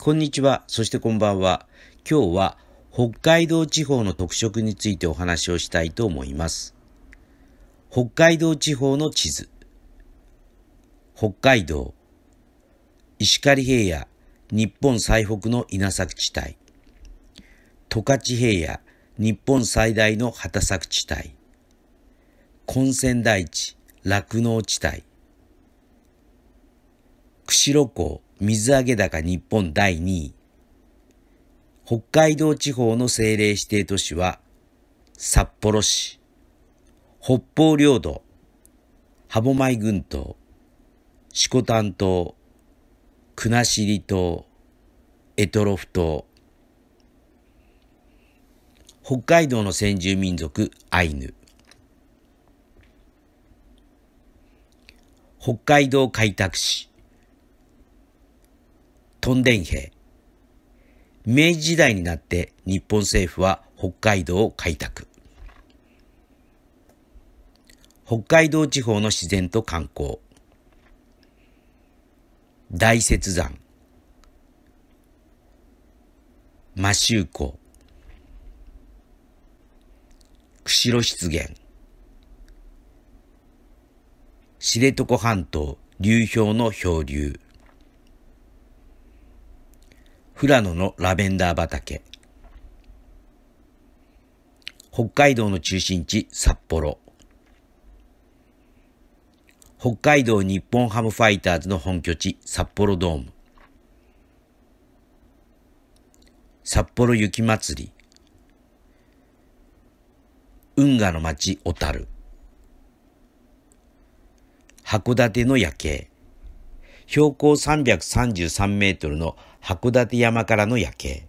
こんにちは。そしてこんばんは。今日は北海道地方の特色についてお話をしたいと思います。北海道地方の地図。北海道、石狩平野、日本最北の稲作地帯。十勝平野、日本最大の畑作地帯。根戦台地、酪農地帯。釧路港、水揚げ高日本第2位。北海道地方の政令指定都市は、札幌市、北方領土、歯舞群島、色丹島、国後島、択トロフ島。北海道の先住民族アイヌ。北海道開拓市。トンデン兵。明治時代になって日本政府は北海道を開拓。北海道地方の自然と観光。大雪山。摩周湖。釧路湿原。知床半島流氷の漂流。富良野のラベンダー畑。北海道の中心地、札幌。北海道日本ハムファイターズの本拠地、札幌ドーム。札幌雪まつり。運河の町、小樽。函館の夜景。標高333メートルの函館山からの夜景。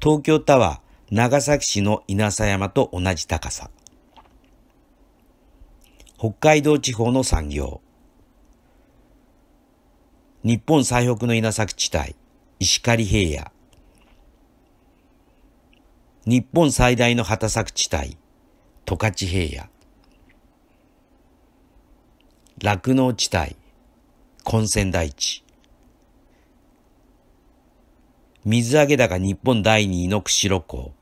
東京タワー、長崎市の稲佐山と同じ高さ。北海道地方の産業。日本最北の稲作地帯、石狩平野。日本最大の畑作地帯、十勝平野。酪農地帯、混戦台地。水揚げ高日本第2位の釧路港。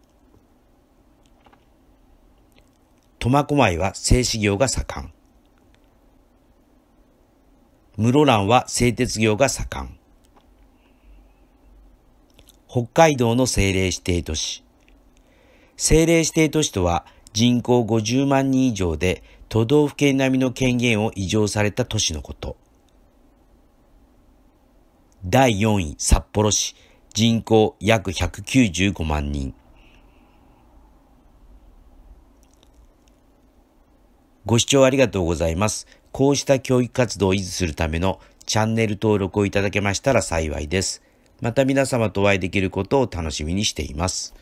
苫小牧は製紙業が盛ん。室蘭は製鉄業が盛ん。北海道の政令指定都市。政令指定都市とは人口50万人以上で都道府県並みの権限を移譲された都市のこと。第4位、札幌市。人口約195万人。ご視聴ありがとうございます。こうした教育活動を維持するためのチャンネル登録をいただけましたら幸いです。また皆様とお会いできることを楽しみにしています。